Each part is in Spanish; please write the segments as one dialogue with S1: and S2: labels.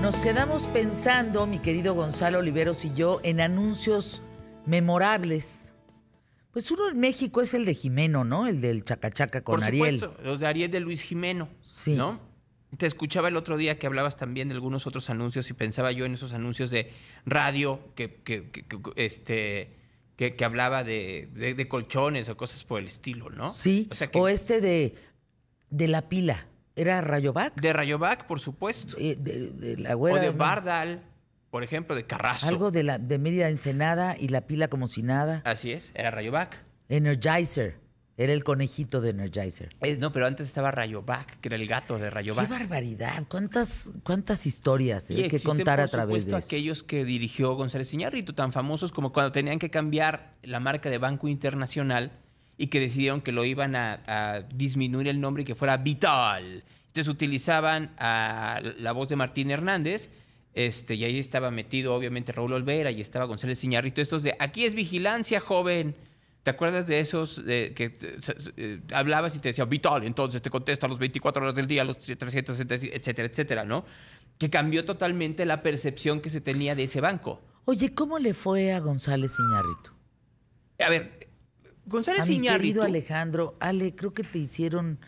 S1: Nos quedamos pensando, mi querido Gonzalo Oliveros y yo, en anuncios memorables. Pues uno en México es el de Jimeno, ¿no? El del Chacachaca con Por supuesto,
S2: Ariel. Los de Ariel de Luis Jimeno. Sí. ¿No? Te escuchaba el otro día que hablabas también de algunos otros anuncios y pensaba yo en esos anuncios de radio que, este, que, hablaba de, de, colchones o cosas por el estilo, ¿no? Sí,
S1: o, o este de, de la pila. ¿Era Rayovac? De Rayovac, por supuesto. Eh, o de Bardal,
S2: por ejemplo, de Carrasco. Algo
S1: de, la, de media ensenada y la pila como si nada.
S2: Así es, era Rayovac.
S1: Energizer. Era el conejito de Energizer.
S2: Eh, no, pero antes estaba Rayovac, que era el gato de Rayovac. ¡Qué
S1: barbaridad! ¿Cuántas, cuántas historias hay eh, que contar a través de eso?
S2: aquellos que dirigió González Iñárritu, tan famosos como cuando tenían que cambiar la marca de Banco Internacional y que decidieron que lo iban a, disminuir el nombre y que fuera Vital. Entonces utilizaban la voz de Martín Hernández, este, y ahí estaba metido obviamente Raúl Olvera y estaba González Iñarrito. Estos de aquí es vigilancia, joven. ¿Te acuerdas de esos que eh, eh, hablabas y te decía vital? Entonces te contesta los 24 horas del día, los 370, etcétera, etcétera, ¿no? Que cambió totalmente la percepción que se tenía de ese banco.
S1: Oye, ¿cómo le fue a González Iñarrito? A ver, González a Alejandro, Ale, creo que te hicieron,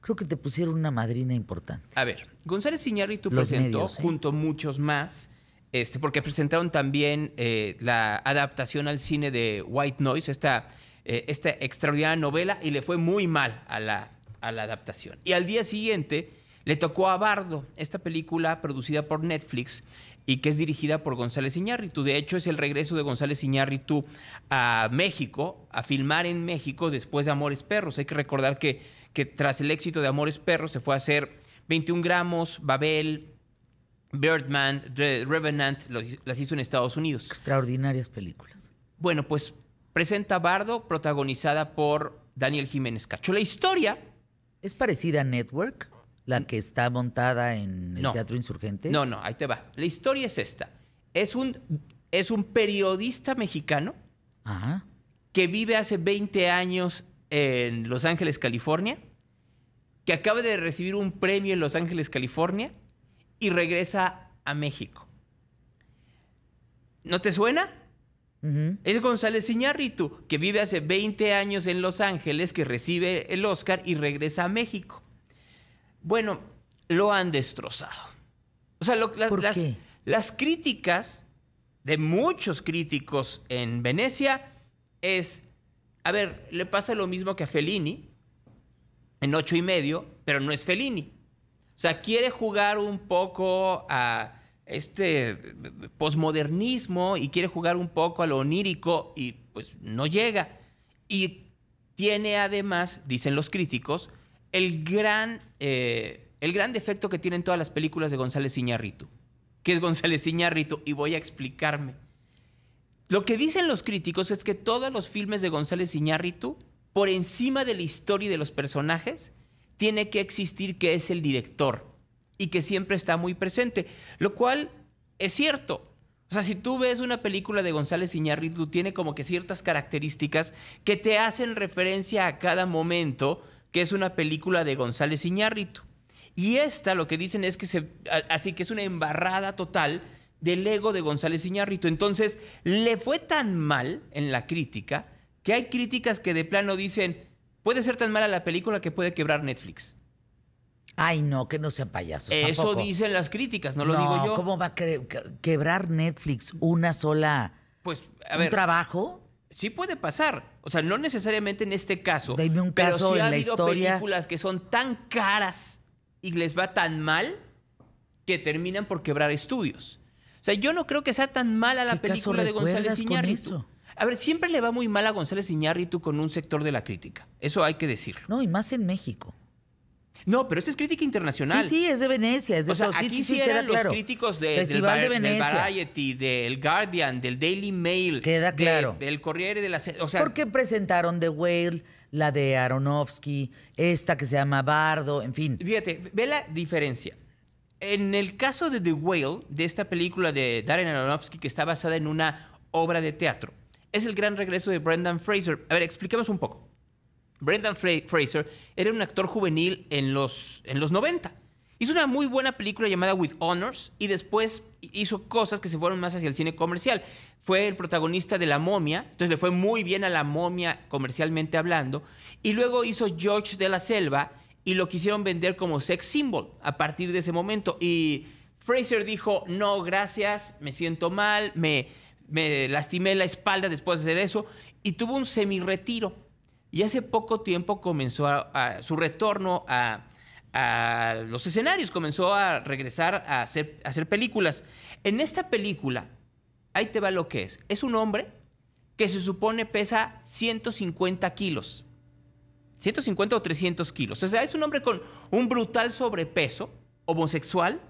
S1: creo que te pusieron una madrina importante.
S2: A ver, González Iñárritu Los presentó, junto a ¿eh? junto muchos más, este, porque presentaron también eh, la adaptación al cine de White Noise, eh, esta, extraordinaria novela, y le fue muy mal a a la adaptación. Y al día siguiente le tocó a Bardo, esta película producida por Netflix, y que es dirigida por González Iñárritu. De hecho, es el regreso de González Iñárritu a México, a filmar en México después de Amores Perros. Hay que recordar que, que tras el éxito de Amores Perros se fue a hacer 21 gramos, Babel, Birdman, Revenant, las hizo en Estados Unidos. Extraordinarias películas. Bueno, pues presenta Bardo, protagonizada por Daniel Jiménez Cacho. La historia...
S1: ¿Es parecida a Network? La que está montada en el Teatro Insurgentes. No, no, ahí
S2: te va. La historia es esta.
S1: Es un, es un periodista mexicano
S2: que vive hace 20 años en Los Ángeles, California, que acaba de recibir un premio en Los Ángeles, California, y regresa a México. ¿No te suena? Es González Iñárritu, que vive hace 20 años en Los Ángeles, que recibe el Oscar y regresa a México. Bueno, lo han destrozado. O sea, las, las críticas de muchos críticos en Venecia es, a ver, le pasa lo mismo que a Fellini en ocho y medio, pero no es Fellini. O sea, quiere jugar un poco a este posmodernismo y quiere jugar un poco a lo onírico y pues no llega. Y tiene además, dicen los críticos, el gran, eh, el gran defecto que tienen todas las películas de González Iñárritu. Que es González Iñárritu, y voy a explicarme. Lo que dicen los críticos es que todos los filmes de González Iñárritu, por encima de la historia y de los personajes, tiene que existir que es el director y que siempre está muy presente, lo cual es cierto. O sea, si tú ves una película de González Iñárritu, tiene como que ciertas características que te hacen referencia a cada momento que es una película de González Iñárritu. Y esta lo que dicen es que se, así que es una embarrada total del ego de González Iñárritu. Entonces, le fue tan mal en la crítica que hay críticas que de plano dicen, puede ser tan mala la película que puede quebrar
S1: Netflix. Ay, no, que no sean payasos. Eso dicen
S2: las críticas, no lo digo yo. ¿Cómo
S1: va a quebrar Netflix una sola
S2: pues, a ver, un
S1: trabajo? Sí
S2: puede pasar. O sea, no necesariamente en este caso. un pero caso sí ha habido películas que son tan caras y les va tan mal que terminan por quebrar estudios. O sea, yo no creo que sea tan a la película de González Iñárritu. A ver, siempre le va muy mal a González Iñárritu con un sector de la crítica. Eso hay que decirlo. No, y más en México.
S1: No, pero esta es crítica internacional. Sí, sí, es de Venecia. o sea, aquí sí, eran los críticos
S2: de, Festival del, de del Variety, del Guardian, del Daily Mail. Queda claro. del Corriere de la... O sea, ¿Por
S1: qué presentaron The Whale? la de Aronofsky, esta que se llama Bardo, en fin. Fíjate, ve la diferencia.
S2: En el caso de The Whale, de esta película de Darren Aronofsky que está basada en una obra de teatro, es el gran regreso de Brendan Fraser. A ver, expliquemos un poco. Brendan Fraser era un actor juvenil en los, en los 90. Hizo una muy buena película llamada With Honors y después hizo cosas que se fueron más hacia el cine comercial. Fue el protagonista de La momia, entonces le fue muy bien a La momia comercialmente hablando. Y luego hizo George de la Selva y lo quisieron vender como sex symbol a partir de ese momento. Y Fraser dijo, no, gracias, me siento mal, me, me lastimé la espalda después de hacer eso. Y tuvo un semi-retiro y hace poco tiempo comenzó a, su retorno a, los escenarios, comenzó a regresar a hacer, películas. En esta película, ahí te va lo que es. Es un hombre que se supone pesa 150 kilos. 150 o 300 kilos. O sea, es un hombre con un brutal sobrepeso, homosexual,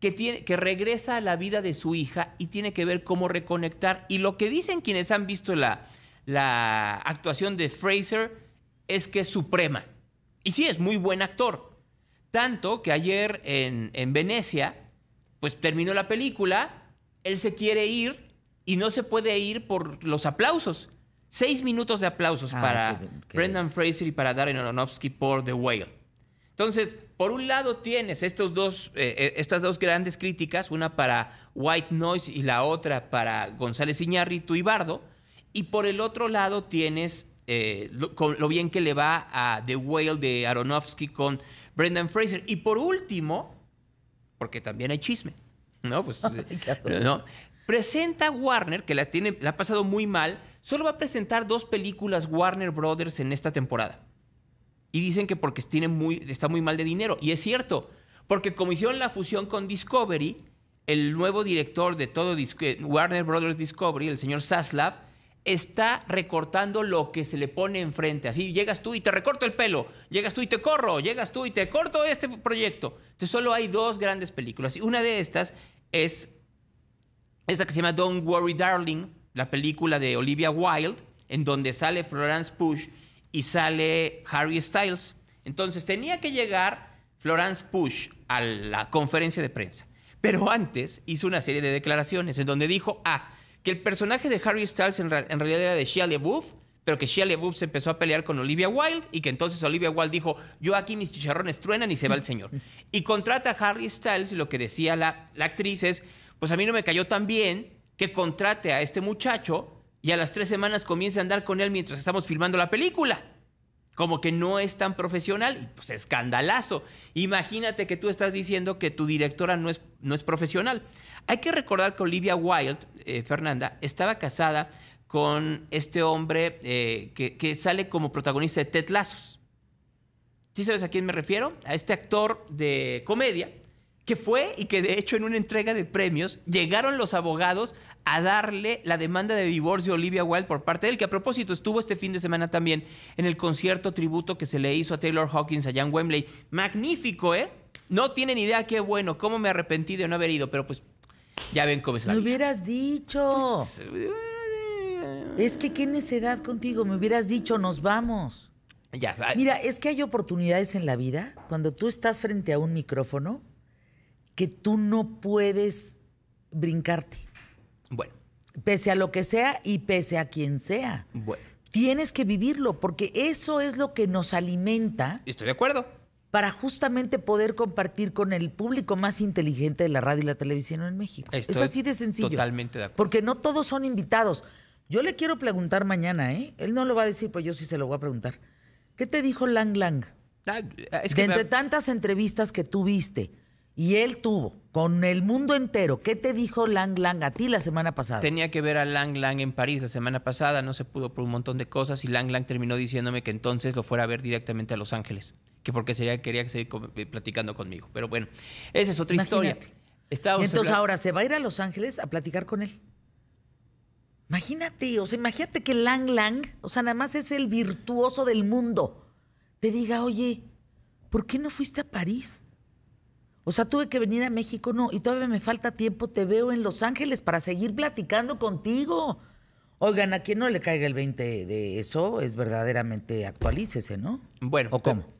S2: que, que regresa a la vida de su hija y tiene que ver cómo reconectar. Y lo que dicen quienes han visto la, la actuación de Fraser es que es suprema. Y sí, es muy buen actor. Tanto que ayer en, en Venecia, pues terminó la película, él se quiere ir y no se puede ir por los aplausos. Seis minutos de aplausos ah, para Brendan Fraser y para Darren Aronofsky por The Whale. Entonces, por un lado tienes estos dos, eh, eh, estas dos grandes críticas, una para White Noise y la otra para González Iñárritu y Bardo, y por el otro lado tienes eh, lo, bien que le va a The Whale de Aronofsky con Brendan Fraser. Y por último, porque también hay chisme, ¿no? Pues, eh, ¿no? Presenta Warner, que la, tiene, ha pasado muy mal, solo va a presentar dos películas Warner Brothers en esta temporada. Y dicen que porque muy, está muy mal de dinero. Y es cierto, porque como hicieron la fusión con Discovery, el nuevo director de todo Warner Brothers Discovery, el señor Saslav está recortando lo que se le pone enfrente. Así llegas tú y te recorto el pelo, llegas tú y te corro, llegas tú y te corto este proyecto. Entonces solo hay dos grandes películas. Y una de estas es esta que se llama Don't Worry Darling, la película de Olivia Wilde, en donde sale Florence Push y sale Harry Styles. Entonces tenía que llegar Florence Push a la conferencia de prensa. Pero antes hizo una serie de declaraciones en donde dijo, ah, que el personaje de Harry Styles en, realidad era de Shia LaBeouf, pero que Shia LaBeouf se empezó a pelear con Olivia Wilde y que entonces Olivia Wilde dijo, yo aquí mis chicharrones truenan y se va el señor. Y contrata a Harry Styles y lo que decía la, actriz es, pues a mí no me cayó tan bien que contrate a este muchacho y a las tres semanas comience a andar con él mientras estamos filmando la película. Como que no es tan profesional y pues escandalazo. Imagínate que tú estás diciendo que tu directora no es, no es profesional. Hay que recordar que Olivia Wilde eh, Fernanda, estaba casada con este hombre eh, que, sale como protagonista de Ted Lazos. ¿Sí sabes a quién me refiero? A este actor de comedia que fue y que de hecho en una entrega de premios llegaron los abogados a darle la demanda de divorcio a Olivia Wilde por parte de él, que a propósito estuvo este fin de semana también en el concierto tributo que se le hizo a Taylor Hawkins a Jan Wembley. Magnífico, ¿eh? No tienen idea qué bueno, cómo me arrepentí de no haber ido, pero pues ya ven cómo es la Me
S1: hubieras dicho. Pues, es que qué necedad contigo, me hubieras dicho, nos vamos. Ya. Mira, es que hay oportunidades en la vida cuando tú estás frente a un micrófono que tú no puedes brincarte. Bueno. Pese a lo que sea y pese a quien sea. Bueno. Tienes que vivirlo porque eso es lo que nos alimenta.
S2: Estoy de acuerdo
S1: para justamente poder compartir con el público más inteligente de la radio y la televisión en México. es así de sencillo. Totalmente de acuerdo. Porque no todos son invitados. Yo le quiero preguntar mañana, ¿eh? Él no lo va a decir, pero pues yo sí se lo voy a preguntar. ¿Qué te dijo Lang Lang? Ah, que de entre tantas entrevistas que tuviste y él tuvo con el mundo entero, ¿qué te dijo Lang Lang a ti la semana pasada?
S2: Tenía que ver a Lang Lang en París la semana pasada, no se pudo por un montón de cosas y Lang Lang terminó diciéndome que entonces lo fuera a ver directamente a Los Ángeles que porque sería, quería seguir eh, platicando conmigo. Pero bueno, esa es otra historia. Estábamos entonces ahora
S1: se va a ir a Los Ángeles a platicar con él. Imagínate, o sea, imagínate que Lang Lang, o sea, nada más es el virtuoso del mundo, te diga, oye, ¿por qué no fuiste a París? O sea, tuve que venir a México, no, y todavía me falta tiempo, te veo en Los Ángeles para seguir platicando contigo. Oigan, a quien no le caiga el 20 de eso, es verdaderamente actualícese, ¿no? Bueno,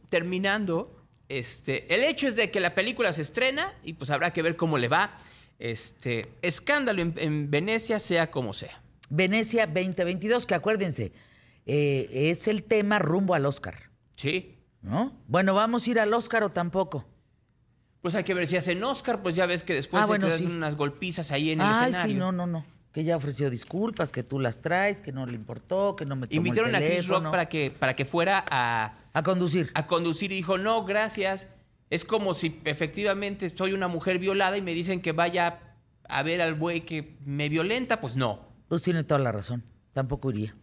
S1: terminando, este,
S2: el hecho es de que la película se estrena y pues habrá que ver cómo le va.
S1: Este, escándalo en, Venecia, sea como sea. Venecia 2022, que acuérdense, eh, es el tema rumbo al Oscar. Sí. ¿No? Bueno, ¿vamos a ir al Oscar o tampoco?
S2: Pues hay que ver si hacen Oscar, pues ya ves que después ah, se bueno, unas golpizas ahí en el Ay, sí, no,
S1: no, no que ya ofreció disculpas, que tú las traes, que no le importó, que no me tomó Invitaron a Chris Rock para
S2: que, para que fuera a... A conducir. A conducir y dijo, no, gracias. Es como si efectivamente soy una mujer violada y me dicen que vaya
S1: a ver al buey que me violenta. Pues no. Pues tiene toda la razón. Tampoco iría.